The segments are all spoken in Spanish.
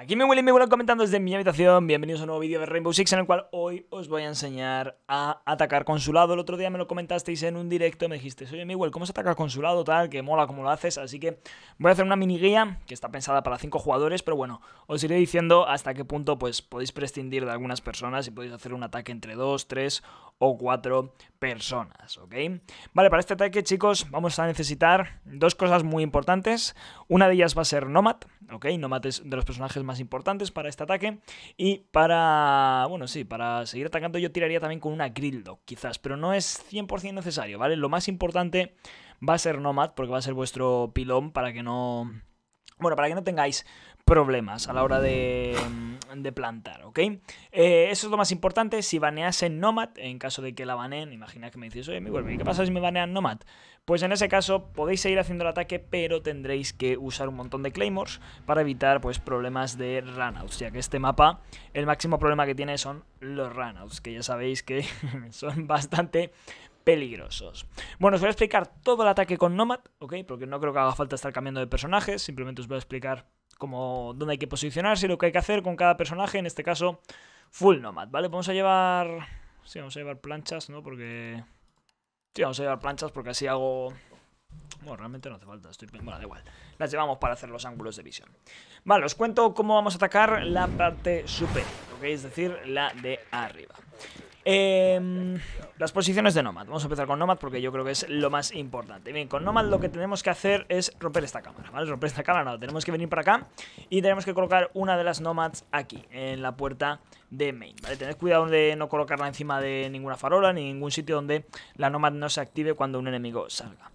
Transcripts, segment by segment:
Aquí me huele y me comentando desde mi habitación, bienvenidos a un nuevo vídeo de Rainbow Six en el cual hoy os voy a enseñar a atacar consulado. El otro día me lo comentasteis en un directo, me dijisteis, oye Miguel, ¿cómo se ataca consulado? Tal, que mola como lo haces, así que voy a hacer una mini guía que está pensada para 5 jugadores, pero bueno, os iré diciendo hasta qué punto pues podéis prescindir de algunas personas y podéis hacer un ataque entre 2, 3 o cuatro personas, ¿ok? Vale, para este ataque, chicos, vamos a necesitar dos cosas muy importantes. Una de ellas va a ser Nomad, ¿ok? Nomad es de los personajes más importantes para este ataque. Y para, bueno, sí, para seguir atacando yo tiraría también con una Grildo, quizás, pero no es 100% necesario, ¿vale? Lo más importante va a ser Nomad, porque va a ser vuestro pilón para que no... Bueno, para que no tengáis problemas a la hora de de plantar, ¿ok? Eh, eso es lo más importante. Si en Nomad, en caso de que la baneen, imagina que me dices, oye, mi ¿y qué pasa si me banean Nomad? Pues en ese caso podéis seguir haciendo el ataque, pero tendréis que usar un montón de claymores para evitar pues, problemas de runouts, ya que este mapa, el máximo problema que tiene son los runouts, que ya sabéis que son bastante peligrosos. Bueno, os voy a explicar todo el ataque con Nomad, ¿ok? Porque no creo que haga falta estar cambiando de personajes, simplemente os voy a explicar como dónde hay que posicionarse y lo que hay que hacer con cada personaje, en este caso Full Nomad, ¿vale? Vamos a llevar... Sí, vamos a llevar planchas, ¿no? Porque... Sí, vamos a llevar planchas porque así hago... Bueno, realmente no hace falta, estoy... Bueno, da igual. Las llevamos para hacer los ángulos de visión. Vale, os cuento cómo vamos a atacar la parte superior, ¿ok? Es decir, la de arriba. Em, las posiciones de Nomad. Vamos a empezar con Nomad porque yo creo que es lo más importante. Bien, con Nomad lo que tenemos que hacer es romper esta cámara, ¿vale? Romper esta cámara, no, tenemos que venir para acá y tenemos que colocar una de las Nomads aquí, en la puerta de main, ¿vale? Tened cuidado de no colocarla encima de ninguna farola ni ningún sitio donde la Nomad no se active cuando un enemigo salga.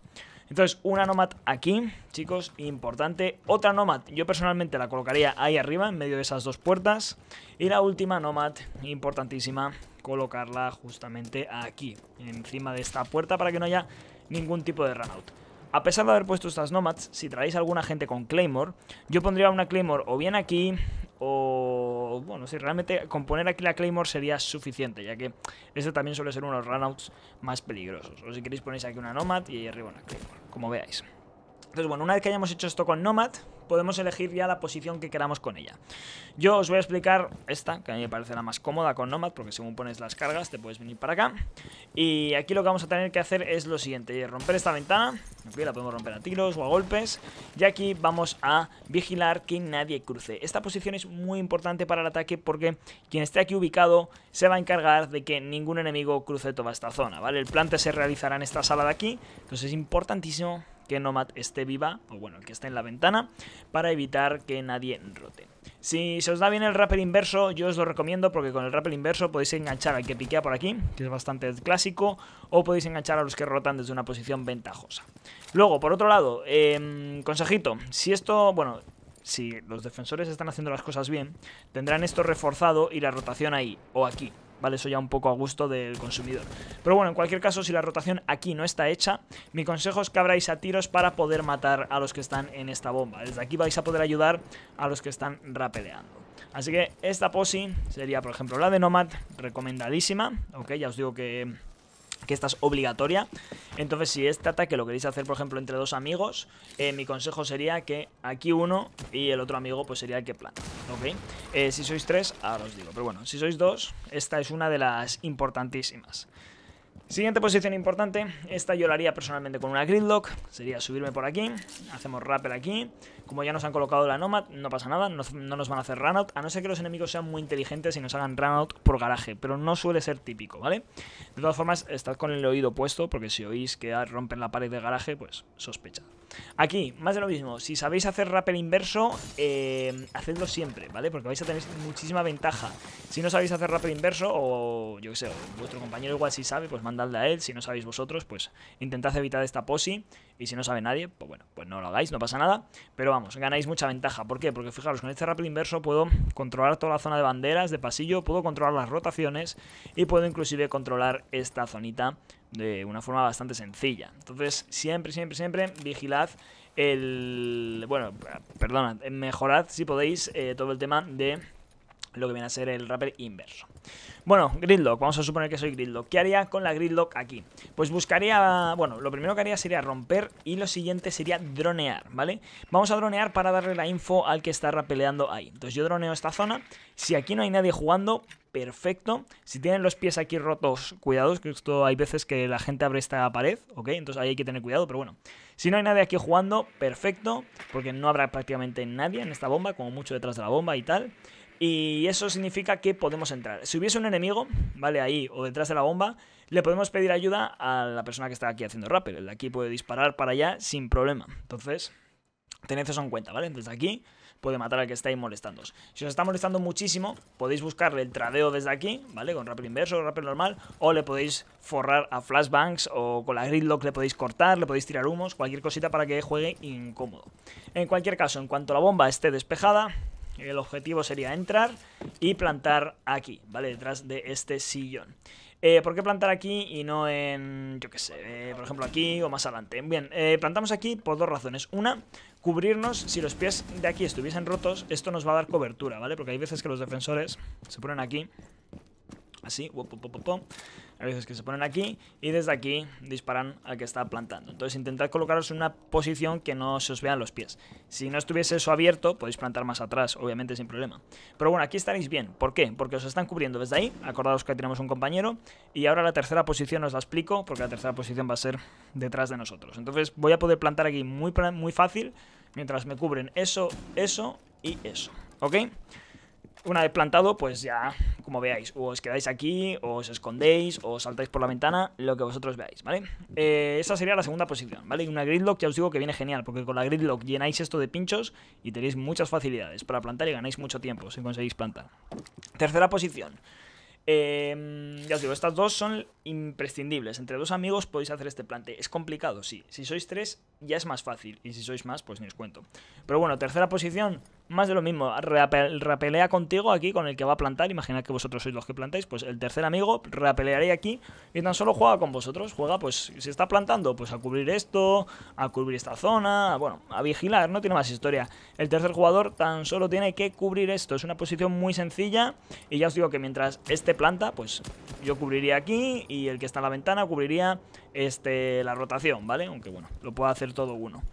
Entonces, una Nomad aquí, chicos, importante. Otra Nomad, yo personalmente la colocaría ahí arriba, en medio de esas dos puertas. Y la última Nomad, importantísima, colocarla justamente aquí, encima de esta puerta para que no haya ningún tipo de runout. A pesar de haber puesto estas Nomads, si traéis alguna gente con Claymore, yo pondría una Claymore o bien aquí, o bueno, si realmente componer aquí la Claymore sería suficiente, ya que este también suele ser uno de los runouts más peligrosos. O si queréis ponéis aquí una Nomad y ahí arriba una Claymore, como veáis. Entonces, bueno, una vez que hayamos hecho esto con Nomad, podemos elegir ya la posición que queramos con ella. Yo os voy a explicar esta, que a mí me parece la más cómoda con Nomad, porque según pones las cargas te puedes venir para acá. Y aquí lo que vamos a tener que hacer es lo siguiente, eh, romper esta ventana, la podemos romper a tiros o a golpes, y aquí vamos a vigilar que nadie cruce. Esta posición es muy importante para el ataque porque quien esté aquí ubicado se va a encargar de que ningún enemigo cruce toda esta zona, ¿vale? El plante se realizará en esta sala de aquí, entonces es importantísimo que Nomad esté viva, o bueno, el que esté en la ventana, para evitar que nadie rote. Si se os da bien el rapper inverso, yo os lo recomiendo porque con el rappel inverso podéis enganchar al que piquea por aquí, que es bastante clásico, o podéis enganchar a los que rotan desde una posición ventajosa. Luego, por otro lado, em, consejito, si esto, bueno, si los defensores están haciendo las cosas bien, tendrán esto reforzado y la rotación ahí, o aquí. ¿vale? Eso ya un poco a gusto del consumidor. Pero bueno, en cualquier caso, si la rotación aquí no está hecha, mi consejo es que abráis a tiros para poder matar a los que están en esta bomba. Desde aquí vais a poder ayudar a los que están rapeleando. Así que esta posi sería, por ejemplo, la de Nomad, recomendadísima, ¿ok? Ya os digo que que esta es obligatoria. Entonces, si este ataque lo queréis hacer, por ejemplo, entre dos amigos, eh, mi consejo sería que aquí uno y el otro amigo pues sería el que planta, ¿ok? Eh, si sois tres, ahora os digo, pero bueno, si sois dos, esta es una de las importantísimas. Siguiente posición importante, esta yo la haría personalmente con una gridlock, sería subirme por aquí, hacemos rappel aquí, como ya nos han colocado la Nomad, no pasa nada, no, nos van a hacer runout, a no ser que los enemigos sean muy inteligentes y nos hagan runout por garaje, pero no suele ser típico, ¿vale? De todas formas, estad con el oído puesto, porque si oís que rompen la pared de garaje, pues sospechad. Aquí, más de lo mismo. Si sabéis hacer rappel inverso, eh, hacedlo siempre, ¿vale? Porque vais a tener muchísima ventaja. Si no sabéis hacer rappel inverso, o yo qué sé, vuestro compañero igual si sabe, pues mandadle a él. Si no sabéis vosotros, pues intentad evitar esta posi. Y si no sabe nadie, pues bueno, pues no lo hagáis, no pasa nada. Pero vamos, ganáis mucha ventaja. ¿Por qué? Porque fijaros, con este rápido inverso puedo controlar toda la zona de banderas, de pasillo, puedo controlar las rotaciones y puedo inclusive controlar esta zonita de una forma bastante sencilla. Entonces, siempre, siempre, siempre vigilad el... Bueno, perdón, mejorad si podéis eh, todo el tema de lo que viene a ser el rapper inverso. Bueno, gridlock, vamos a suponer que soy gridlock. ¿Qué haría con la gridlock aquí? Pues buscaría, bueno, lo primero que haría sería romper y lo siguiente sería dronear, ¿vale? Vamos a dronear para darle la info al que está rapeleando ahí. Entonces yo droneo esta zona, si aquí no hay nadie jugando, perfecto. Si tienen los pies aquí rotos, cuidados, que esto hay veces que la gente abre esta pared, ¿ok? Entonces ahí hay que tener cuidado, pero bueno. Si no hay nadie aquí jugando, perfecto, porque no habrá prácticamente nadie en esta bomba, como mucho detrás de la bomba y tal. Y eso significa que podemos entrar. Si hubiese un enemigo amigo ¿vale? Ahí o detrás de la bomba, le podemos pedir ayuda a la persona que está aquí haciendo rappel. El de aquí puede disparar para allá sin problema. Entonces, tened eso en cuenta, ¿vale? Desde aquí puede matar al que estáis molestando. Si os está molestando muchísimo, podéis buscarle el tradeo desde aquí, ¿vale? Con rappel inverso, O rappel normal, o le podéis forrar a flashbangs o con la gridlock le podéis cortar, le podéis tirar humos, cualquier cosita para que juegue incómodo. En cualquier caso, en cuanto la bomba esté despejada, el objetivo sería entrar y plantar aquí, ¿vale? Detrás de este sillón. Eh, ¿Por qué plantar aquí y no en, yo qué sé, eh, por ejemplo aquí o más adelante? Bien, eh, plantamos aquí por dos razones. Una, cubrirnos, si los pies de aquí estuviesen rotos, esto nos va a dar cobertura, ¿vale? Porque hay veces que los defensores se ponen aquí así, a veces que se ponen aquí y desde aquí disparan al que está plantando. Entonces intentad colocaros en una posición que no se os vean los pies. Si no estuviese eso abierto, podéis plantar más atrás, obviamente sin problema. Pero bueno, aquí estaréis bien. ¿Por qué? Porque os están cubriendo desde ahí. Acordaos que tenemos un compañero. Y ahora la tercera posición os la explico, porque la tercera posición va a ser detrás de nosotros. Entonces voy a poder plantar aquí muy, muy fácil, mientras me cubren eso, eso y eso. ¿Ok? Una vez plantado, pues ya como veáis. O os quedáis aquí, o os escondéis, o os saltáis por la ventana, lo que vosotros veáis, ¿vale? Eh, esa sería la segunda posición, ¿vale? Y una gridlock ya os digo que viene genial, porque con la gridlock llenáis esto de pinchos y tenéis muchas facilidades para plantar y ganáis mucho tiempo si conseguís plantar. Tercera posición. Em, ya os digo, estas dos son imprescindibles. Entre dos amigos podéis hacer este plante. Es complicado, sí. Si sois tres, ya es más fácil. Y si sois más, pues ni os cuento. Pero bueno, tercera posición, más de lo mismo. repelea contigo aquí con el que va a plantar. Imagina que vosotros sois los que plantáis. Pues el tercer amigo repelearía aquí y tan solo juega con vosotros. Juega, pues, si está plantando, pues a cubrir esto, a cubrir esta zona. Bueno, a vigilar, no tiene más historia. El tercer jugador tan solo tiene que cubrir esto. Es una posición muy sencilla. Y ya os digo que mientras este planta, pues yo cubriría aquí y el que está en la ventana cubriría este, la rotación, ¿vale? Aunque bueno, lo puede hacer todo uno.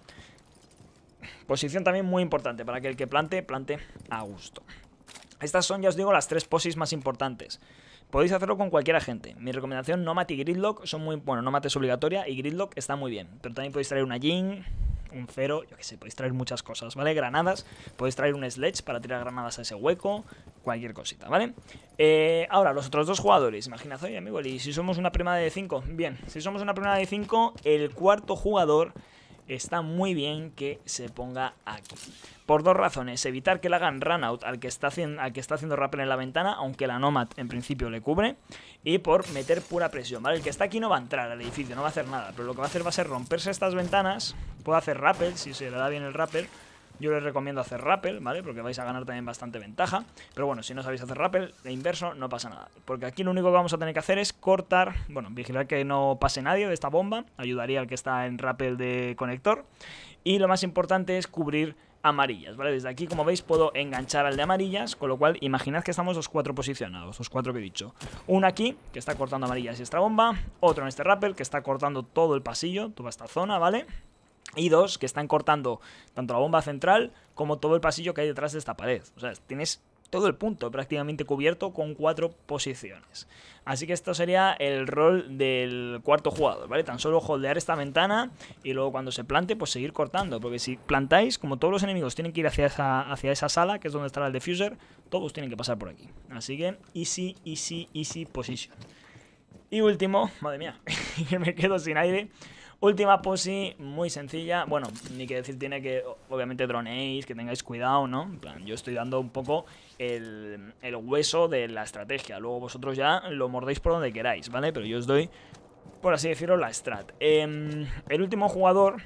Posición también muy importante para que el que plante, plante a gusto. Estas son, ya os digo, las tres posis más importantes. Podéis hacerlo con cualquier agente. Mi recomendación, Nomad y Gridlock son muy... Bueno, Nomad es obligatoria y Gridlock está muy bien. Pero también podéis traer una Jin, un cero, yo qué sé, podéis traer muchas cosas, ¿vale? Granadas, podéis traer un sledge para tirar granadas a ese hueco, cualquier cosita, ¿vale? Eh, ahora, los otros dos jugadores, imaginaos oye, amigo, ¿y si somos una prima de 5? Bien, si somos una prima de 5, el cuarto jugador está muy bien que se ponga aquí. Por dos razones, evitar que le hagan run out al que está, haciendo, al que está haciendo rappel en la ventana, aunque la Nomad en principio le cubre, y por meter pura presión, ¿vale? El que está aquí no va a entrar al edificio, no va a hacer nada, pero lo que va a hacer va a ser romperse estas ventanas, puede hacer rappel, si se le da bien el rappel, yo les recomiendo hacer rappel, ¿vale? Porque vais a ganar también bastante ventaja. Pero bueno, si no sabéis hacer rappel, de inverso, no pasa nada. Porque aquí lo único que vamos a tener que hacer es cortar, bueno, vigilar que no pase nadie de esta bomba. Ayudaría al que está en rappel de conector. Y lo más importante es cubrir amarillas, ¿vale? Desde aquí, como veis, puedo enganchar al de amarillas, con lo cual imaginad que estamos los cuatro posicionados, los cuatro que he dicho. Uno aquí, que está cortando amarillas y esta bomba, otro en este rappel, que está cortando todo el pasillo, toda esta zona, ¿vale? vale y dos, que están cortando tanto la bomba central como todo el pasillo que hay detrás de esta pared. O sea, tienes todo el punto prácticamente cubierto con cuatro posiciones. Así que esto sería el rol del cuarto jugador, ¿vale? Tan solo holdear esta ventana y luego cuando se plante, pues seguir cortando. Porque si plantáis, como todos los enemigos tienen que ir hacia esa, hacia esa sala, que es donde estará el defuser, todos tienen que pasar por aquí. Así que easy, easy, easy position. Y último, madre mía, que me quedo sin aire. Última posi, muy sencilla. Bueno, ni que decir tiene que, obviamente, droneéis, que tengáis cuidado, ¿no? En plan, yo estoy dando un poco el, el hueso de la estrategia. Luego vosotros ya lo mordéis por donde queráis, ¿vale? Pero yo os doy, por así decirlo, la strat. Em, el último jugador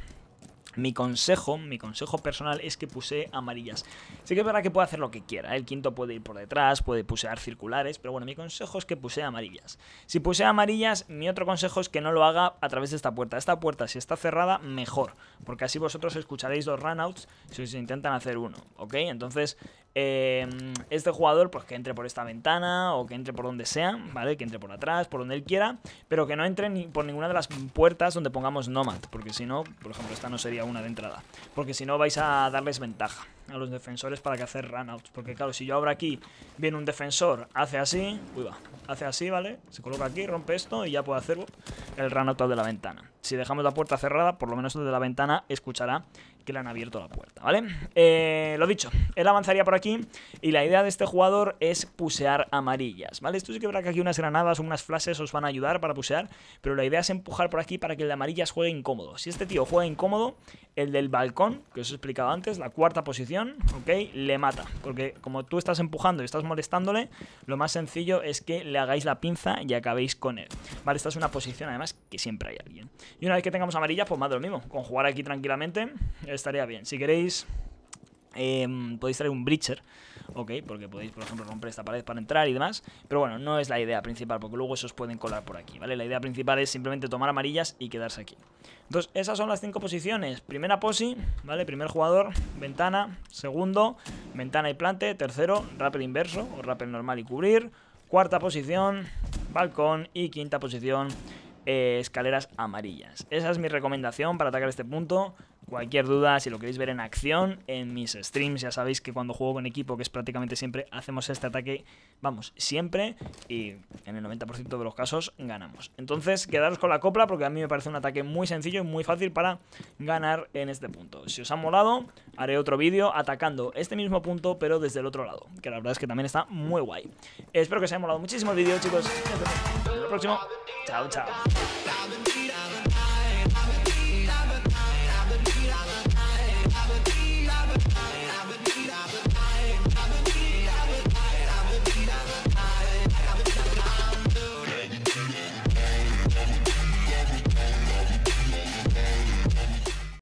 mi consejo, mi consejo personal es que puse amarillas. Sí que es verdad que puede hacer lo que quiera. El quinto puede ir por detrás, puede pusear circulares, pero bueno, mi consejo es que puse amarillas. Si puse amarillas, mi otro consejo es que no lo haga a través de esta puerta. Esta puerta, si está cerrada, mejor, porque así vosotros escucharéis los runouts si os intentan hacer uno, ¿ok? Entonces, Em, este jugador, pues que entre por esta ventana o que entre por donde sea, ¿vale? Que entre por atrás, por donde él quiera, pero que no entre ni por ninguna de las puertas donde pongamos Nomad, porque si no, por ejemplo, esta no sería una de entrada, porque si no vais a darles ventaja a los defensores para que hacer runouts, porque claro, si yo abro aquí viene un defensor, hace así, uy va, hace así, ¿vale? Se coloca aquí, rompe esto y ya puede hacer el runout de la ventana. Si dejamos la puerta cerrada, por lo menos el de la ventana escuchará le han abierto la puerta, ¿vale? Eh, lo dicho, él avanzaría por aquí y la idea de este jugador es pusear amarillas, ¿vale? Esto sí que verá que aquí unas granadas o unas flashes os van a ayudar para pusear, pero la idea es empujar por aquí para que el de amarillas juegue incómodo. Si este tío juega incómodo, el del balcón, que os he explicado antes, la cuarta posición, ¿ok? Le mata, porque como tú estás empujando y estás molestándole, lo más sencillo es que le hagáis la pinza y acabéis con él. Vale, esta es una posición además que siempre hay alguien. Y una vez que tengamos amarillas, pues más de lo mismo, con jugar aquí tranquilamente, estaría bien. Si queréis, em, podéis traer un breacher, ¿ok? Porque podéis, por ejemplo, romper esta pared para entrar y demás. Pero bueno, no es la idea principal, porque luego esos pueden colar por aquí, ¿vale? La idea principal es simplemente tomar amarillas y quedarse aquí. Entonces, esas son las cinco posiciones. Primera posi, ¿vale? Primer jugador, ventana. Segundo, ventana y plante. Tercero, rappel inverso o rappel normal y cubrir. Cuarta posición, balcón. Y quinta posición, eh, escaleras amarillas. Esa es mi recomendación para atacar este punto. Cualquier duda, si lo queréis ver en acción, en mis streams, ya sabéis que cuando juego con equipo, que es prácticamente siempre, hacemos este ataque, vamos, siempre, y en el 90% de los casos ganamos. Entonces, quedaros con la copla, porque a mí me parece un ataque muy sencillo y muy fácil para ganar en este punto. Si os ha molado, haré otro vídeo atacando este mismo punto, pero desde el otro lado, que la verdad es que también está muy guay. Espero que os haya molado muchísimo el vídeo, chicos. Hasta el próximo. Chao, chao.